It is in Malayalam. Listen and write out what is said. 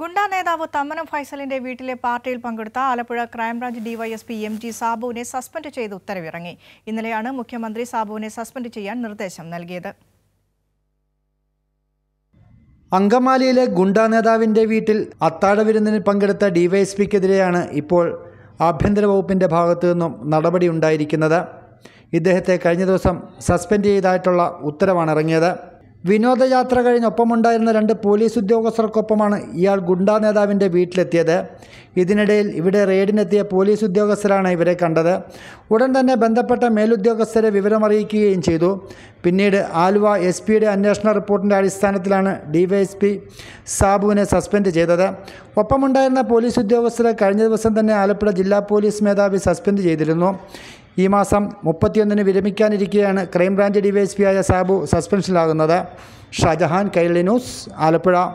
ഗുണ്ട നേതാവ് തമ്മനം ഫൈസലിന്റെ വീട്ടിലെ പാർട്ടിയിൽ പങ്കെടുത്ത Alappuzha crime branch DYSP M G സാബുവിനെ സസ്പെൻഡ് ചെയ്ത് ഉത്തരവിറങ്ങി ഇന്നലെയാണ് മുഖ്യമന്ത്രി സാബുവിനെ സസ്പെൻഡ് ചെയ്യാൻ നിർദ്ദേശം നൽകിയത് അങ്കമാലിയിലെ ഗുണ്ടാ നേതാവിന്റെ വീട്ടിൽ അത്താഴ വിരുന്നിന് പങ്കെടുത്ത ഡിവൈഎസ്പിക്കെതിരെയാണ് ഇപ്പോൾ ആഭ്യന്തര വകുപ്പിന്റെ ഭാഗത്തു നിന്നും നടപടി ഉണ്ടായിരിക്കുന്നത് ഇദ്ദേഹത്തെ കഴിഞ്ഞ ദിവസം സസ്പെൻഡ് ചെയ്തായിട്ടുള്ള ഉത്തരവാണ് ഇറങ്ങിയത് വിനോദയാത്ര ഒപ്പമുണ്ടായിരുന്ന രണ്ട് പോലീസ് ഉദ്യോഗസ്ഥർക്കൊപ്പമാണ് ഇയാൾ ഗുണ്ടാ നേതാവിൻ്റെ വീട്ടിലെത്തിയത് ഇതിനിടയിൽ ഇവിടെ റെയ്ഡിനെത്തിയ പോലീസ് ഉദ്യോഗസ്ഥരാണ് ഇവരെ കണ്ടത് ഉടൻ തന്നെ ബന്ധപ്പെട്ട മേലുദ്യോഗസ്ഥരെ വിവരമറിയിക്കുകയും ചെയ്തു പിന്നീട് ആലുവ എസ് പിയുടെ അന്വേഷണ റിപ്പോർട്ടിൻ്റെ അടിസ്ഥാനത്തിലാണ് ഡിവൈഎസ്പി സാബുവിനെ സസ്പെൻഡ് ചെയ്തത് ഒപ്പമുണ്ടായിരുന്ന പോലീസ് ഉദ്യോഗസ്ഥരെ കഴിഞ്ഞ ദിവസം തന്നെ ആലപ്പുഴ ജില്ലാ പോലീസ് മേധാവി സസ്പെൻഡ് ചെയ്തിരുന്നു ഈ മാസം മുപ്പത്തിയൊന്നിന് വിരമിക്കാനിരിക്കുകയാണ് ക്രൈംബ്രാഞ്ച് ആയ സാബു സസ്പെൻഷനിലാകുന്നത് ഷാജഹാൻ കൈരളി ന്യൂസ് ആലപ്പുഴ